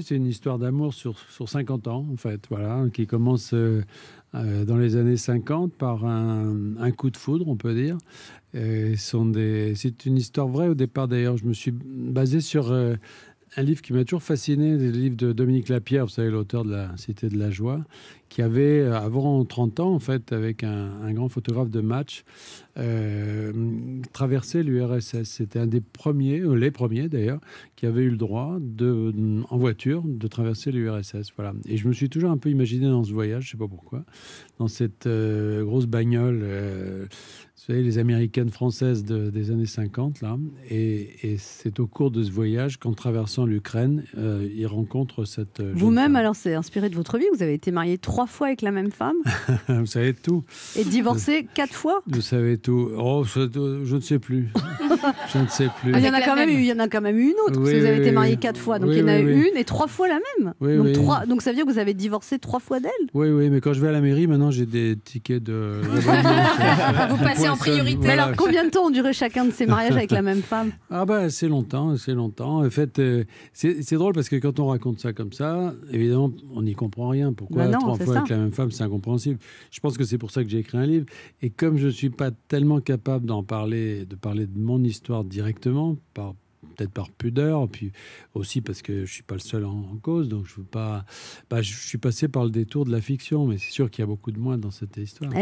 C'est une histoire d'amour sur, sur 50 ans, en fait, voilà, qui commence euh, euh, dans les années 50 par un, un, coup de foudre, on peut dire. C'est une histoire vraie au départ, d'ailleurs. Je me suis basé sur euh, un livre qui m'a toujours fasciné, le livre de Dominique Lapierre, vous savez, l'auteur de La Cité de la Joie, qui avait, avant 30 ans, en fait, avec un, un grand photographe de match, traverser l'URSS. C'était un des premiers, euh, les premiers d'ailleurs, qui avait eu le droit de, mm, en voiture de traverser l'URSS. Voilà. Et je me suis toujours un peu imaginé dans ce voyage, je sais pas pourquoi, dans cette euh, grosse bagnole. Euh, vous savez, les américaines françaises des années 50, là. Et, c'est au cours de ce voyage qu'en traversant l'Ukraine, euh, ils rencontrent cette. Euh, Vous-même, alors, c'est inspiré de votre vie. Vous avez été marié trois fois avec la même femme. vous savez tout. Et divorcé quatre fois. Vous savez tout. Oh, je ne sais plus. Je ne sais plus. Ah, il, y en a quand même. il y en a quand même eu une autre. parce que vous avez été marié quatre fois. Donc il y en a eu une et trois fois la même. donc, Trois, donc ça veut dire que vous avez divorcé trois fois d'elle. Oui, oui, mais quand je vais à la mairie, maintenant j'ai des tickets de. vous passez en priorité. alors combien de temps ont duré chacun de ces mariages avec la même femme Ah, bah c'est longtemps, c'est longtemps. En fait, euh, c'est drôle parce que quand on raconte ça comme ça, évidemment, on n'y comprend rien. Pourquoi bah trois fois avec la même femme, c'est incompréhensible. Je pense que c'est pour ça que j'ai écrit un livre. Et comme je ne suis pas tellement capable d'en parler, de parler de mon histoire, histoire directement, par peut-être par pudeur, puis aussi parce que je suis pas le seul en, cause, donc je veux pas. Bah, je suis passé par le détour de la fiction, mais c'est sûr qu'il y a beaucoup de moi dans cette histoire.